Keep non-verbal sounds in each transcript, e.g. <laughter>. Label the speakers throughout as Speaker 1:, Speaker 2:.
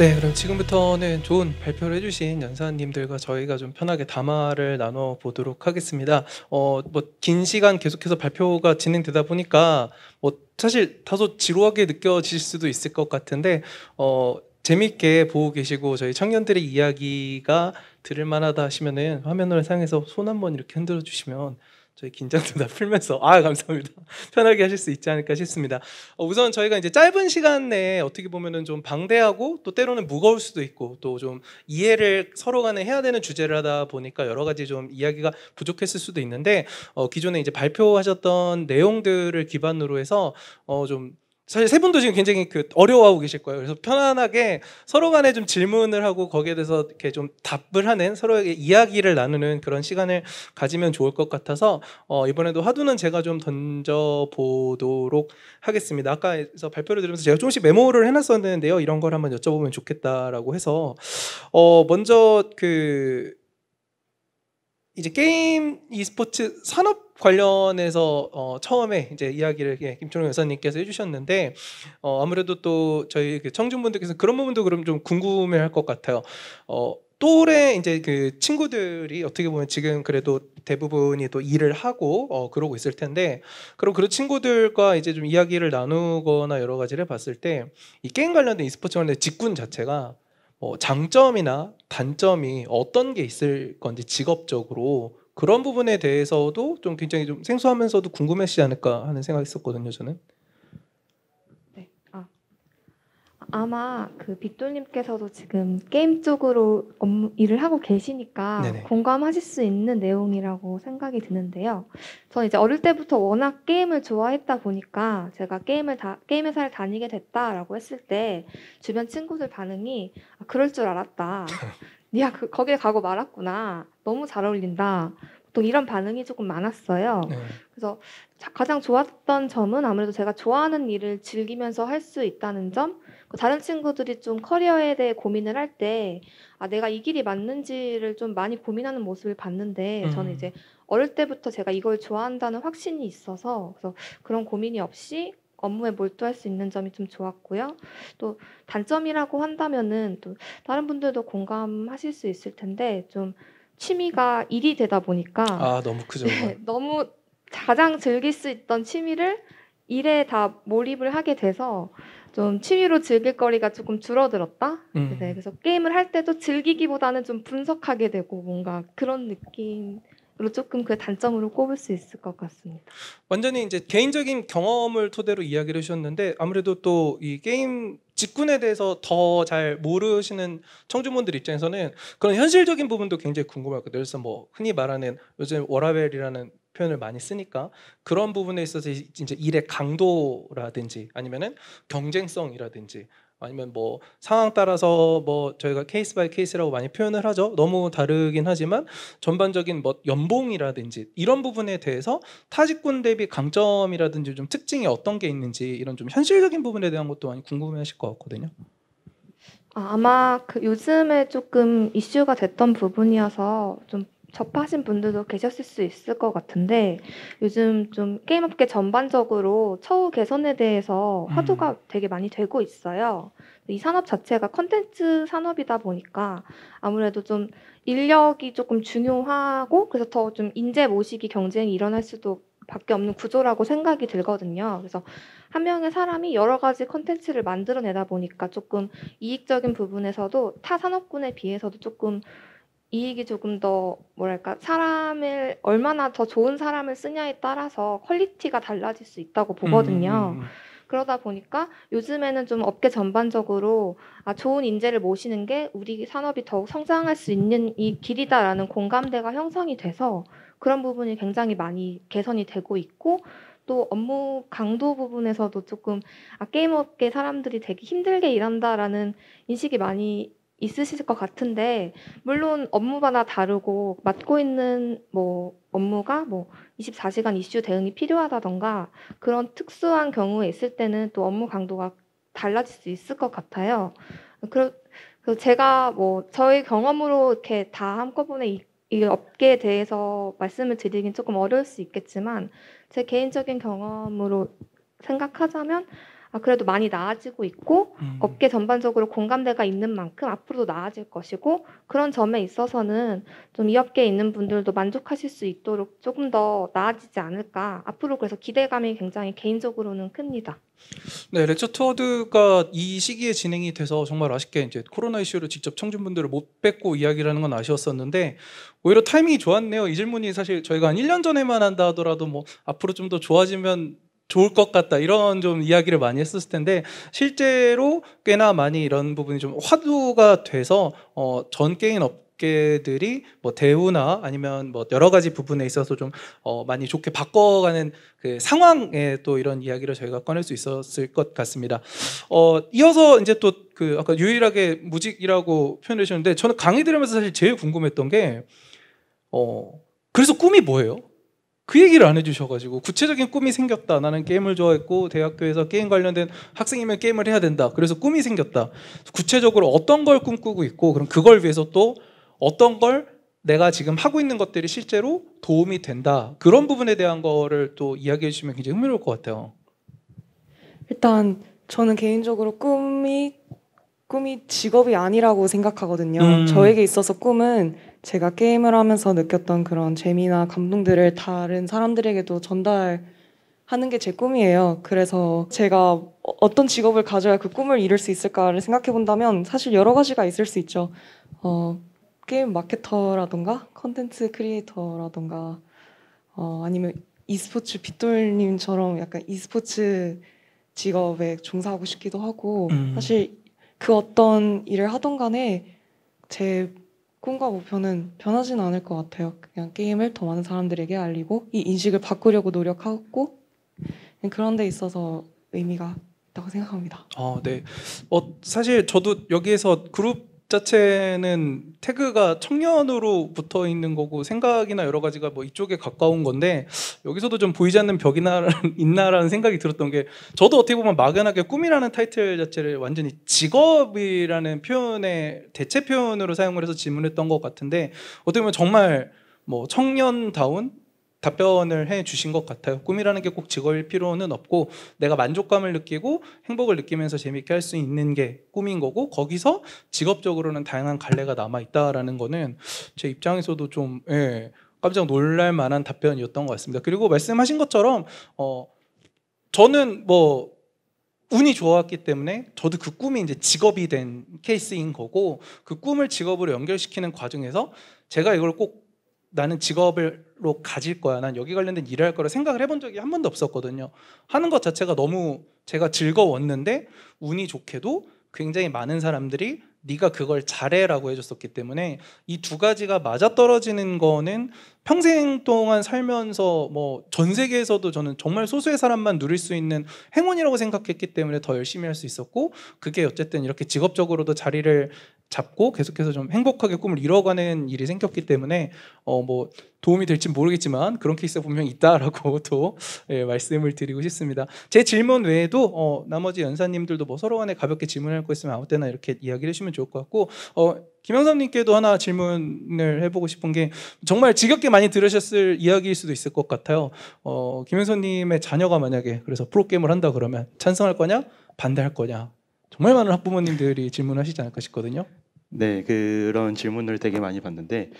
Speaker 1: 네, 그럼 지금부터는 좋은 발표를 해주신 연사님들과 저희가 좀 편하게 담화를 나눠 보도록 하겠습니다. 어, 뭐 긴 시간 계속해서 발표가 진행되다 보니까 뭐 사실 다소 지루하게 느껴질 수도 있을 것 같은데 어, 재밌게 보고 계시고 저희 청년들의 이야기가 들을 만하다 하시면은 화면을 사용해서 손 한번 이렇게 흔들어 주시면 저희 긴장도 <laughs> 다 풀면서 아 감사합니다 <laughs> 편하게 하실 수 있지 않을까 싶습니다. 어, 우선 저희가 이제 짧은 시간 내에 어떻게 보면은 좀 방대하고 또 때로는 무거울 수도 있고 또 좀 이해를 서로 간에 해야 되는 주제를 하다 보니까 여러 가지 좀 이야기가 부족했을 수도 있는데 어, 기존에 이제 발표하셨던 내용들을 기반으로 해서 어, 좀 사실 세 분도 지금 굉장히 그 어려워하고 계실 거예요. 그래서 편안하게 서로 간에 좀 질문을 하고 거기에 대해서 이렇게 좀 답을 하는 서로에게 이야기를 나누는 그런 시간을 가지면 좋을 것 같아서 어, 이번에도 화두는 제가 좀 던져 보도록 하겠습니다. 아까에서 발표를 들으면서 제가 조금씩 메모를 해놨었는데요. 이런 걸 한번 여쭤보면 좋겠다라고 해서 어, 먼저 그 이제 게임 e스포츠 산업 관련해서 어, 처음에 이제 이야기를 예, 김철웅 여사님께서 해주셨는데 어, 아무래도 또 저희 그 청중분들께서 그런 부분도 그럼 좀 궁금해할 것 같아요. 어, 또래 이제 그 친구들이 어떻게 보면 지금 그래도 대부분이 또 일을 하고 어 그러고 있을 텐데 그럼 그런 친구들과 이제 좀 이야기를 나누거나 여러 가지를 봤을 때 이 게임 관련된 e스포츠 관련된 직군 자체가 어 장점이나 단점이 어떤 게 있을 건지 직업적으로 그런 부분에 대해서도 좀 굉장히 좀 생소하면서도 궁금해지지 않을까 하는 생각이 있었거든요 저는.
Speaker 2: 네. 아. 아마 그 빅돌님께서도 지금 게임 쪽으로 업무, 일을 하고 계시니까 네네. 공감하실 수 있는 내용이라고 생각이 드는데요. 저는 이제 어릴 때부터 워낙 게임을 좋아했다 보니까 제가 게임을 다, 게임 회사를 다니게 됐다라고 했을 때 주변 친구들 반응이 아, 그럴 줄 알았다. <laughs> 니가 그, 거기에 가고 말았구나. 너무 잘 어울린다. 보통 이런 반응이 조금 많았어요. 네. 그래서 가장 좋았던 점은 아무래도 제가 좋아하는 일을 즐기면서 할 수 있다는 점. 그 다른 친구들이 좀 커리어에 대해 고민을 할 때, 아, 내가 이 길이 맞는지를 좀 많이 고민하는 모습을 봤는데, 음. 저는 이제 어릴 때부터 제가 이걸 좋아한다는 확신이 있어서, 그래서 그런 고민이 없이 업무에 몰두할 수 있는 점이 좀 좋았고요. 또 단점이라고 한다면은 또 다른 분들도 공감하실 수 있을 텐데, 좀 취미가 일이 되다 보니까 아 너무 크죠. 네, 너무 가장 즐길 수 있던 취미를 일에 다 몰입을 하게 돼서 좀 취미로 즐길 거리가 조금 줄어들었다. 음. 네, 그래서 게임을 할 때도 즐기기보다는 좀 분석하게 되고 뭔가 그런 느낌. 로 조금 그 단점으로 꼽을 수 있을 것 같습니다.
Speaker 1: 완전히 이제 개인적인 경험을 토대로 이야기를 하셨는데 아무래도 또 이 게임 직군에 대해서 더 잘 모르시는 청주분들 입장에서는 그런 현실적인 부분도 굉장히 궁금하거든요. 그래서 뭐 흔히 말하는 요즘 워라벨이라는 표현을 많이 쓰니까 그런 부분에 있어서 이제 일의 강도라든지 아니면은 경쟁성이라든지 아니면 뭐 상황 따라서 뭐 저희가 케이스 바이 케이스라고 많이 표현을 하죠. 너무 다르긴 하지만 전반적인 뭐 연봉이라든지 이런 부분에 대해서 타직군 대비 강점이라든지 좀 특징이 어떤 게 있는지 이런 좀 현실적인 부분에 대한 것도 많이 궁금해하실 것 같거든요.
Speaker 2: 아, 아마 그 요즘에 조금 이슈가 됐던 부분이어서 좀 접하신 분들도 계셨을 수 있을 것 같은데 요즘 좀 게임업계 전반적으로 처우 개선에 대해서 음. 화두가 음. 되게 많이 되고 있어요. 이 산업 자체가 컨텐츠 산업이다 보니까 아무래도 좀 인력이 조금 중요하고 그래서 더 좀 인재 모시기 경쟁이 일어날 수도 밖에 없는 구조라고 생각이 들거든요. 그래서 한 명의 사람이 여러 가지 컨텐츠를 만들어내다 보니까 조금 이익적인 부분에서도 타 산업군에 비해서도 조금 이익이 조금 더 뭐랄까 사람을 얼마나 더 좋은 사람을 쓰냐에 따라서 퀄리티가 달라질 수 있다고 보거든요. 음, 음, 음, 음. 그러다 보니까 요즘에는 좀 업계 전반적으로 아, 좋은 인재를 모시는 게 우리 산업이 더욱 성장할 수 있는 이 길이다라는 공감대가 형성이 돼서 그런 부분이 굉장히 많이 개선이 되고 있고 또 업무 강도 부분에서도 조금 아, 게임 업계 사람들이 되게 힘들게 일한다라는 인식이 많이 있으실 것 같은데 물론 업무마다 다르고 맡고 있는 뭐 업무가 뭐 24시간 이슈 대응이 필요하다던가 그런 특수한 경우에 있을 때는 또 업무 강도가 달라질 수 있을 것 같아요. 그리고 제가 뭐 저희 경험으로 이렇게 다 한꺼번에 이 업계에 대해서 말씀을 드리긴 조금 어려울 수 있겠지만 제 개인적인 경험으로 생각하자면 아, 그래도 많이 나아지고 있고 음. 업계 전반적으로 공감대가 있는 만큼 앞으로도 나아질 것이고 그런 점에 있어서는 좀이 업계에 있는 분들도 만족하실 수 있도록 조금 더 나아지지 않을까 앞으로 그래서 기대감이 굉장히 개인적으로는 큽니다.
Speaker 1: 네, 레처 투어드가 이 시기에 진행이 돼서 정말 아쉽게 이제 코로나 이슈로 직접 청중분들을 못 뵙고 이야기를 하는 건 아쉬웠었는데 오히려 타이밍이 좋았네요. 이 질문이 사실 저희가 한 1년 전에만 한다 하더라도 뭐 앞으로 좀 더 좋아지면 좋을 것 같다 이런 좀 이야기를 많이 했었을 텐데 실제로 꽤나 많이 이런 부분이 좀 화두가 돼서 어, 전 게임 업계들이 뭐 대우나 아니면 뭐 여러 가지 부분에 있어서 좀 어, 많이 좋게 바꿔가는 그 상황에 또 이런 이야기를 저희가 꺼낼 수 있었을 것 같습니다. 어, 이어서 이제 또 그 아까 유일하게 무직이라고 표현해 셨는데 저는 강의 들으면서 사실 제일 궁금했던 게 어, 그래서 꿈이 뭐예요? 그 얘기를 안 해주셔가지고 구체적인 꿈이 생겼다. 나는 게임을 좋아했고 대학교에서 게임 관련된 학생이면 게임을 해야 된다. 그래서 꿈이 생겼다. 구체적으로 어떤 걸 꿈꾸고 있고 그럼 그걸 위해서 또 어떤 걸 내가 지금 하고 있는 것들이 실제로 도움이 된다. 그런 부분에 대한 거를 또 이야기해 주시면 굉장히 흥미로울 것 같아요.
Speaker 3: 일단 저는 개인적으로 꿈이 꿈이 직업이 아니라고 생각하거든요. 음. 저에게 있어서 꿈은 제가 게임을 하면서 느꼈던 그런 재미나 감동들을 다른 사람들에게도 전달 하는 게 제 꿈이에요. 그래서 제가 어, 어떤 직업을 가져야 그 꿈을 이룰 수 있을까를 생각해 본다면 사실 여러 가지가 있을 수 있죠. 어, 게임 마케터라던가 컨텐츠 크리에이터라던가 어, 아니면 e스포츠 빗돌님처럼 약간 e스포츠 직업에 종사하고 싶기도 하고 음. 사실 그 어떤 일을 하던 간에 제 꿈과 목표는 변하진 않을 것 같아요. 그냥 게임을 더 많은 사람들에게 알리고 이 인식을 바꾸려고 노력하고 그런 데 있어서 의미가 있다고 생각합니다.
Speaker 1: 어, 네. 어, 사실 저도 여기에서 그룹 자체는 태그가 청년으로 붙어 있는 거고 생각이나 여러 가지가 뭐 이쪽에 가까운 건데 여기서도 좀 보이지 않는 벽이나 <laughs> 있나라는 생각이 들었던 게 저도 어떻게 보면 막연하게 꿈이라는 타이틀 자체를 완전히 직업이라는 표현의 대체 표현으로 사용을 해서 질문했던 것 같은데 어떻게 보면 정말 뭐 청년다운 답변을 해 주신 것 같아요. 꿈이라는 게 꼭 직업일 필요는 없고 내가 만족감을 느끼고 행복을 느끼면서 재밌게 할 수 있는 게 꿈인 거고 거기서 직업적으로는 다양한 갈래가 남아 있다라는 거는 제 입장에서도 좀 예, 깜짝 놀랄 만한 답변이었던 것 같습니다. 그리고 말씀하신 것처럼 어 저는 뭐 운이 좋았기 때문에 저도 그 꿈이 이제 직업이 된 케이스인 거고 그 꿈을 직업으로 연결시키는 과정에서 제가 이걸 꼭 나는 직업으로 가질 거야. 난 여기 관련된 일을 할 거라 생각을 해본 적이 한 번도 없었거든요. 하는 것 자체가 너무 제가 즐거웠는데 운이 좋게도 굉장히 많은 사람들이 네가 그걸 잘해라고 해줬었기 때문에 이 두 가지가 맞아떨어지는 거는 평생 동안 살면서 뭐 전 세계에서도 저는 정말 소수의 사람만 누릴 수 있는 행운이라고 생각했기 때문에 더 열심히 할 수 있었고 그게 어쨌든 이렇게 직업적으로도 자리를 잡고 계속해서 좀 행복하게 꿈을 이뤄가는 일이 생겼기 때문에 어뭐 도움이 될지 모르겠지만 그런 케이스가 분명 히 있다라고 <laughs> 또 예, 말씀을 드리고 싶습니다. 제 질문 외에도 어 나머지 연사님들도 뭐 서로 간에 가볍게 질문할 거 있으면 아무 때나 이렇게 이야기를 해주면 시 좋을 것 같고 어 김영삼님께도 하나 질문을 해보고 싶은 게 정말 지겹게 많이 들으셨을 이야기일 수도 있을 것 같아요. 어 김영삼님의 자녀가 만약에 그래서 프로게임을 한다 그러면 찬성할 거냐 반대할 거냐 정말 많은 학부모님들이 질문하시지 않을까 싶거든요.
Speaker 4: 네, 그런 질문을 되게 많이 받는데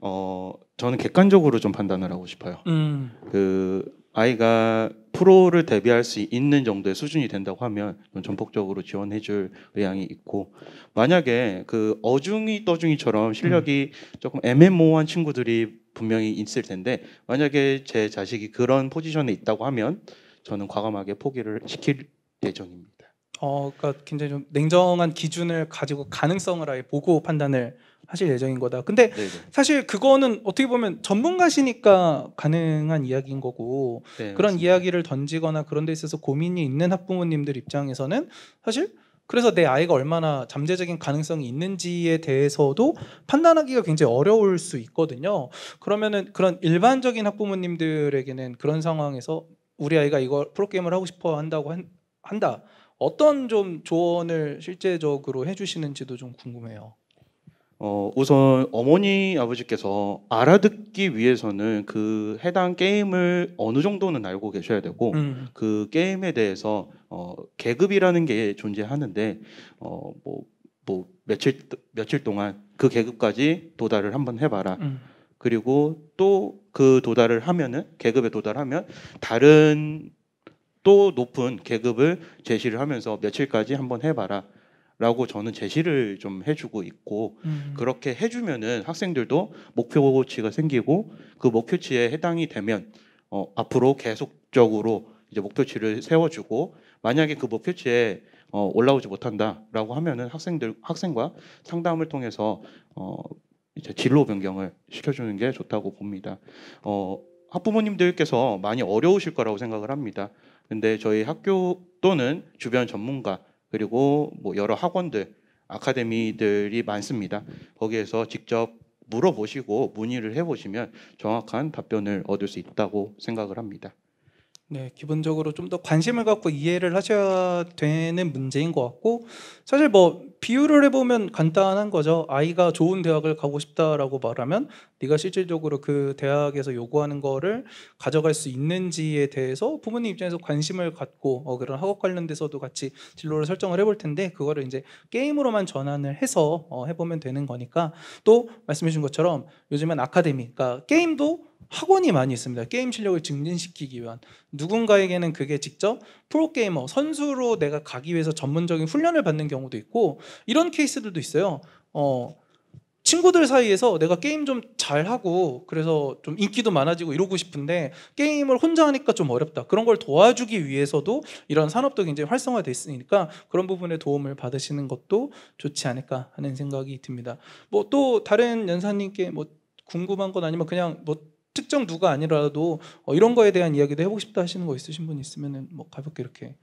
Speaker 4: 어 저는 객관적으로 좀 판단을 하고 싶어요. 음. 그 아이가 프로를 데뷔할 수 있는 정도의 수준이 된다고 하면 전폭적으로 지원해 줄 의향이 있고 만약에 그 어중이 떠중이처럼 실력이 음. 조금 애매모호한 친구들이 분명히 있을 텐데 만약에 제 자식이 그런 포지션에 있다고 하면 저는 과감하게 포기를 시킬 예정입니다.
Speaker 1: 어, 그러니까 굉장히 좀 냉정한 기준을 가지고 가능성을 아예 보고 판단을 하실 예정인 거다. 근데 네네. 네. 사실 그거는 어떻게 보면 전문가시니까 가능한 이야기인 거고 네, 그런 맞습니다. 이야기를 던지거나 그런 데 있어서 고민이 있는 학부모님들 입장에서는 사실 그래서 내 아이가 얼마나 잠재적인 가능성이 있는지에 대해서도 판단하기가 굉장히 어려울 수 있거든요. 그러면은 그런 일반적인 학부모님들에게는 그런 상황에서 우리 아이가 이걸 프로게임을 하고 싶어 한다고 한, 한다. 어떤 좀 조언을 실제적으로 해주시는지도 좀 궁금해요.
Speaker 4: 어, 우선 어머니 아버지께서 알아듣기 위해서는 그 해당 게임을 어느 정도는 알고 계셔야 되고 음. 그 게임에 대해서 어, 계급이라는 게 존재하는데 어, 뭐, 뭐 며칠 며칠 동안 그 계급까지 도달을 한번 해봐라. 음. 그리고 또 그 도달을 하면은 계급에 도달하면 다른 또 높은 계급을 제시를 하면서 며칠까지 한번 해봐라. 라고 저는 제시를 좀 해주고 있고 음. 그렇게 해주면은 학생들도 목표치가 생기고 그 목표치에 해당이 되면 어, 앞으로 계속적으로 이제 목표치를 세워주고 만약에 그 목표치에 어, 올라오지 못한다라고 하면은 학생들 학생과 상담을 통해서 어, 이제 진로 변경을 시켜주는 게 좋다고 봅니다. 어, 학부모님들께서 많이 어려우실 거라고 생각을 합니다. 근데 저희 학교 또는 주변 전문가 그리고 뭐 여러 학원들 아카데미들이 많습니다. 거기에서 직접 물어보시고 문의를 해보시면 정확한 답변을 얻을 수 있다고 생각을 합니다.
Speaker 1: 네, 기본적으로 좀 더 관심을 갖고 이해를 하셔야 되는 문제인 것 같고 사실 뭐 비유를 해보면 간단한 거죠. 아이가 좋은 대학을 가고 싶다라고 말하면 네가 실질적으로 그 대학에서 요구하는 거를 가져갈 수 있는지에 대해서 부모님 입장에서 관심을 갖고 어, 그런 학업 관련돼서도 같이 진로를 설정을 해볼 텐데 그거를 이제 게임으로만 전환을 해서 어, 해보면 되는 거니까 또말씀해 주신 것처럼 요즘엔 아카데미, 그러니까 게임도 학원이 많이 있습니다. 게임 실력을 증진시키기 위한 누군가에게는 그게 직접 프로게이머 선수로 내가 가기 위해서 전문적인 훈련을 받는 경우도 있고 이런 케이스들도 있어요. 어, 친구들 사이에서 내가 게임 좀 잘하고 그래서 좀 인기도 많아지고 이러고 싶은데 게임을 혼자 하니까 좀 어렵다. 그런 걸 도와주기 위해서도 이런 산업도 굉장히 활성화돼 있으니까 그런 부분에 도움을 받으시는 것도 좋지 않을까 하는 생각이 듭니다. 뭐 또 다른 연사님께 뭐 궁금한 건 아니면 그냥 뭐 특정 누가 아니라도 어, 이런 거에 대한 이야기도 해보고 싶다 하시는 거 있으신 분 있으면은 뭐 가볍게 이렇게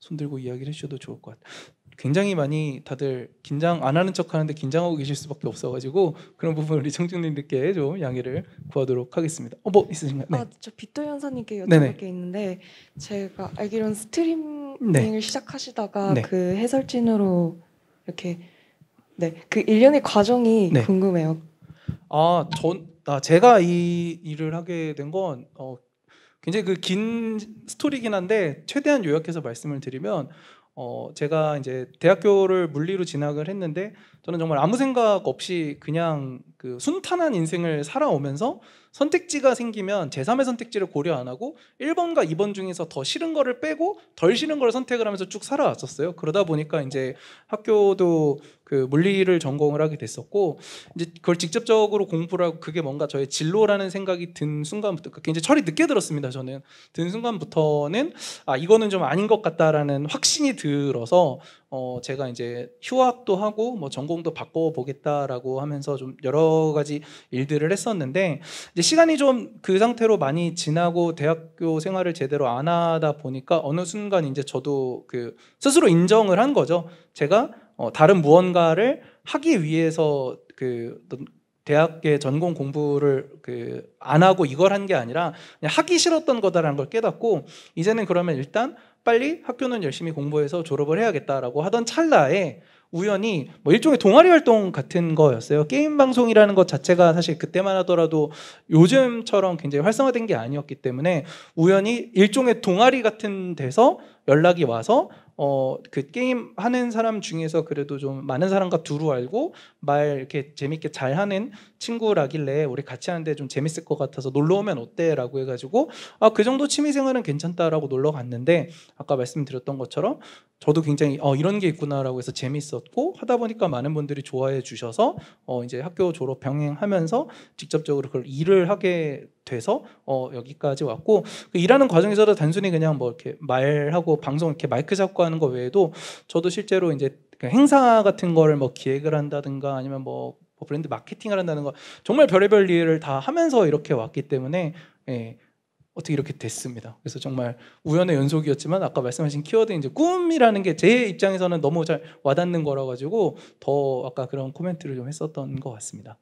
Speaker 1: 손들고 이야기를 해주셔도 좋을 것 같아요. 굉장히 많이 다들 긴장 안 하는 척 하는데 긴장하고 계실 수밖에 없어가지고 그런 부분 우리 청중님들께 좀 양해를 구하도록 하겠습니다. 어, 뭐 있으신가요? 네. 아, 저 빅도
Speaker 3: 현사님께 여쭤볼 게 있는데 제가 알기로는 스트리밍을 네. 시작하시다가 네. 그 해설진으로 이렇게 네그 일련의 과정이 네. 궁금해요.
Speaker 1: 아, 전나 아, 제가 이 일을 하게 된건 어, 굉장히 그 긴 스토리긴 한데 최대한 요약해서 말씀을 드리면 어, 제가 이제 대학교를 물리로 진학을 했는데 저는 정말 아무 생각 없이 그냥 그 순탄한 인생을 살아오면서 선택지가 생기면 제3의 선택지를 고려 안 하고 1번과 2번 중에서 더 싫은 거를 빼고 덜 싫은 걸 선택을 하면서 쭉 살아왔었어요. 그러다 보니까 이제 학교도 그 물리를 전공을 하게 됐었고 이제 그걸 직접적으로 공부를 하고 그게 뭔가 저의 진로라는 생각이 든 순간부터 그러니까 굉장히 철이 늦게 들었습니다. 저는 든 순간부터는 아 이거는 좀 아닌 것 같다라는 확신이 들어서 어 제가 이제 휴학도 하고 뭐 전공도 바꿔 보겠다라고 하면서 좀 여러 가지 일들을 했었는데 이제 시간이 좀 그 상태로 많이 지나고 대학교 생활을 제대로 안 하다 보니까 어느 순간 이제 저도 그 스스로 인정을 한 거죠. 제가 어 다른 무언가를 하기 위해서 그 대학의 전공 공부를 그 안 하고 이걸 한 게 아니라 하기 싫었던 거다라는 걸 깨닫고 이제는 그러면 일단 빨리 학교는 열심히 공부해서 졸업을 해야겠다라고 하던 찰나에 우연히 뭐 일종의 동아리 활동 같은 거였어요. 게임 방송이라는 것 자체가 사실 그때만 하더라도 요즘처럼 굉장히 활성화된 게 아니었기 때문에 우연히 일종의 동아리 같은 데서 연락이 와서 어 그 게임 하는 사람 중에서 그래도 좀 많은 사람과 두루 알고 말 이렇게 재밌게 잘 하는 친구라길래 우리 같이 하는데 좀 재밌을 것 같아서 놀러 오면 어때라고 해가지고 아 그 정도 취미생활은 괜찮다라고 놀러 갔는데 아까 말씀드렸던 것처럼 저도 굉장히 어 이런 게 있구나라고 해서 재밌었고 하다 보니까 많은 분들이 좋아해 주셔서 어 이제 학교 졸업 병행하면서 직접적으로 그걸 일을 하게 돼서 어, 여기까지 왔고 그 일하는 과정에서도 단순히 그냥 뭐 이렇게 말하고 방송 이렇게 마이크 잡고 하는 거 외에도 저도 실제로 이제 그 행사 같은 거를 뭐 기획을 한다든가 아니면 뭐, 뭐 브랜드 마케팅을 한다는 거 정말 별의별 일을 다 하면서 이렇게 왔기 때문에 예, 어떻게 이렇게 됐습니다. 그래서 정말 우연의 연속이었지만 아까 말씀하신 키워드 이제 꿈이라는 게 제 입장에서는 너무 잘 와닿는 거라 가지고 더 아까 그런 코멘트를 좀 했었던 것 같습니다.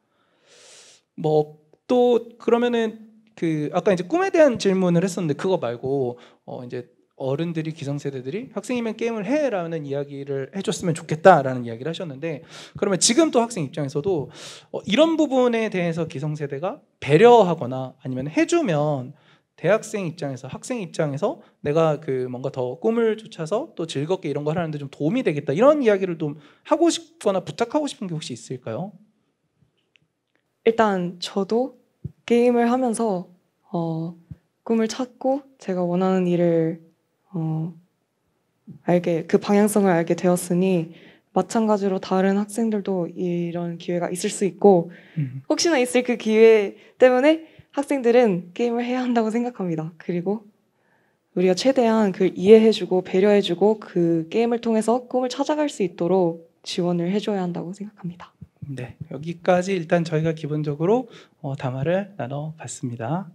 Speaker 1: 뭐 또 그러면은 그 아까 이제 꿈에 대한 질문을 했었는데 그거 말고 어 이제 어른들이 기성세대들이 학생이면 게임을 해라는 이야기를 해줬으면 좋겠다라는 이야기를 하셨는데 그러면 지금 또 학생 입장에서도 어, 이런 부분에 대해서 기성세대가 배려하거나 아니면 해주면 대학생 입장에서 학생 입장에서 내가 그 뭔가 더 꿈을 쫓아서 또 즐겁게 이런 걸 하는데 좀 도움이 되겠다 이런 이야기를 좀 하고 싶거나 부탁하고 싶은 게 혹시 있을까요?
Speaker 3: 일단 저도 게임을 하면서 어, 꿈을 찾고 제가 원하는 일을 어, 알게 그 방향성을 알게 되었으니 마찬가지로 다른 학생들도 이런 기회가 있을 수 있고 음. 혹시나 있을 그 기회 때문에 학생들은 게임을 해야 한다고 생각합니다. 그리고 우리가 최대한 그 이해해주고 배려해주고 그 게임을 통해서 꿈을 찾아갈 수 있도록 지원을 해줘야 한다고 생각합니다.
Speaker 1: 네, 여기까지 일단 저희가 기본적으로 어, 담화를 나눠봤습니다.